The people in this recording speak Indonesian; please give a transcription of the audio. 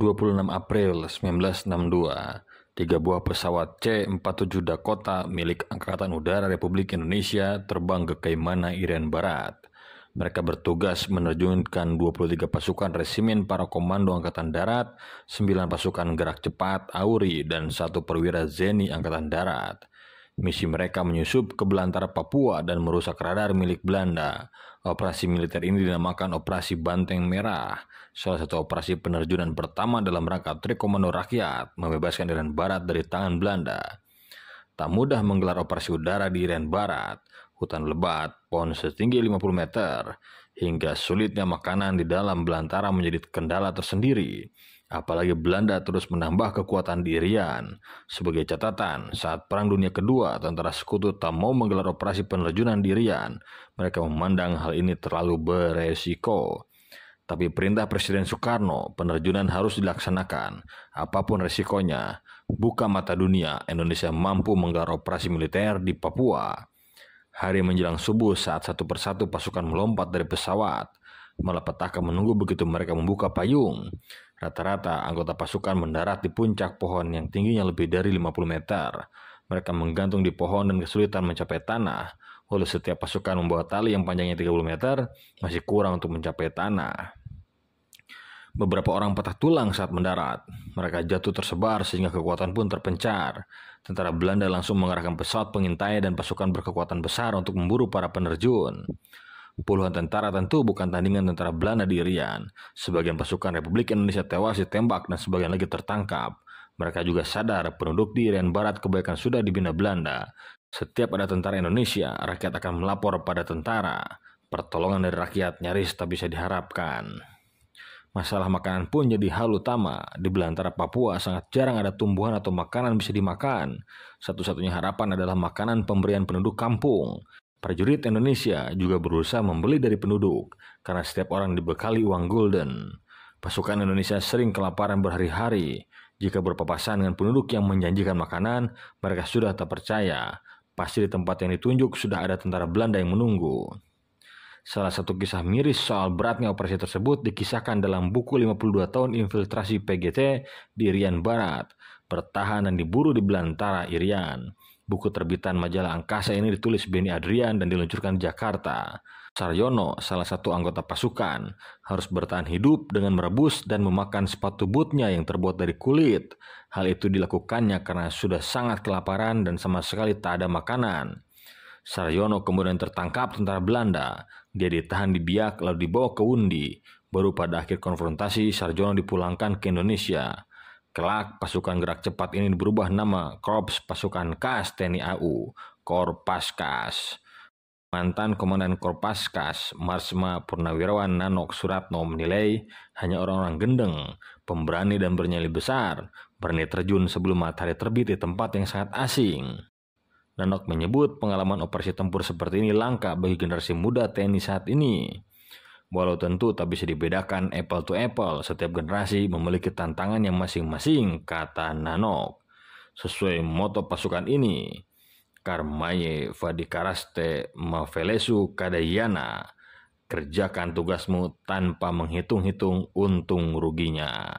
26 April 1962, tiga buah pesawat C-47 Dakota milik Angkatan Udara Republik Indonesia terbang ke Kaimana, Irian Barat. Mereka bertugas menerjunkan 23 pasukan resimen para komando Angkatan Darat, 9 pasukan gerak cepat Auri, dan satu perwira Zeni Angkatan Darat. Misi mereka menyusup ke belantara Papua dan merusak radar milik Belanda. Operasi militer ini dinamakan Operasi Banteng Merah, salah satu operasi penerjunan pertama dalam rangka Trikomando Rakyat, membebaskan Iran Barat dari tangan Belanda. Tak mudah menggelar operasi udara di Iran Barat, hutan lebat, pohon setinggi 50 meter, hingga sulitnya makanan di dalam belantara menjadi kendala tersendiri. Apalagi Belanda terus menambah kekuatan di Irian. Sebagai catatan, saat Perang Dunia Kedua, tentara sekutu tak mau menggelar operasi penerjunan di Irian. Mereka memandang hal ini terlalu beresiko. Tapi perintah Presiden Soekarno, penerjunan harus dilaksanakan, apapun resikonya. Buka mata dunia, Indonesia mampu menggelar operasi militer di Papua. Hari menjelang subuh saat satu persatu pasukan melompat dari pesawat, Malapetaka menunggu begitu mereka membuka payung. Rata-rata anggota pasukan mendarat di puncak pohon yang tingginya lebih dari 50 meter. Mereka menggantung di pohon dan kesulitan mencapai tanah. Walau setiap pasukan membawa tali yang panjangnya 30 meter, masih kurang untuk mencapai tanah. Beberapa orang patah tulang saat mendarat. Mereka jatuh tersebar sehingga kekuatan pun terpencar. Tentara Belanda langsung mengarahkan pesawat pengintai dan pasukan berkekuatan besar untuk memburu para penerjun. Puluhan tentara tentu bukan tandingan tentara Belanda di Irian. Sebagian pasukan Republik Indonesia tewas ditembak dan sebagian lagi tertangkap. Mereka juga sadar penduduk di Irian Barat kebanyakan sudah dibina Belanda. Setiap ada tentara Indonesia, rakyat akan melapor pada tentara. Pertolongan dari rakyat nyaris tak bisa diharapkan. Masalah makanan pun jadi hal utama. Di belantara Papua sangat jarang ada tumbuhan atau makanan bisa dimakan. Satu-satunya harapan adalah makanan pemberian penduduk kampung. Prajurit Indonesia juga berusaha membeli dari penduduk karena setiap orang dibekali uang golden. Pasukan Indonesia sering kelaparan berhari-hari. Jika berpapasan dengan penduduk yang menjanjikan makanan, mereka sudah tak percaya. Pasti di tempat yang ditunjuk sudah ada tentara Belanda yang menunggu. Salah satu kisah miris soal beratnya operasi tersebut dikisahkan dalam buku 52 tahun infiltrasi PGT di Irian Barat, bertahan dan diburu di belantara Irian. Buku terbitan majalah Angkasa ini ditulis Benny Adrian dan diluncurkan di Jakarta. Saryono, salah satu anggota pasukan, harus bertahan hidup dengan merebus dan memakan sepatu bootnya yang terbuat dari kulit. Hal itu dilakukannya karena sudah sangat kelaparan dan sama sekali tak ada makanan. Saryono kemudian tertangkap tentara Belanda. Dia ditahan di Biak lalu dibawa ke Wundi. Baru pada akhir konfrontasi, Sarjono dipulangkan ke Indonesia. Kelak pasukan gerak cepat ini berubah nama Korps Pasukan Kas TNI AU, Korpaskas. Mantan Komandan Korpaskas, Marsma Purnawirawan Nanok Suratno menilai hanya orang-orang gendeng, pemberani dan bernyali besar, berani terjun sebelum matahari terbit di tempat yang sangat asing. Nanok menyebut pengalaman operasi tempur seperti ini langka bagi generasi muda TNI saat ini. Walau tentu tak bisa dibedakan apple to apple, setiap generasi memiliki tantangan yang masing-masing, kata Nanok. Sesuai moto pasukan ini, Karmaye Vadikaraste Mavelesu Kadayana, kerjakan tugasmu tanpa menghitung-hitung untung ruginya.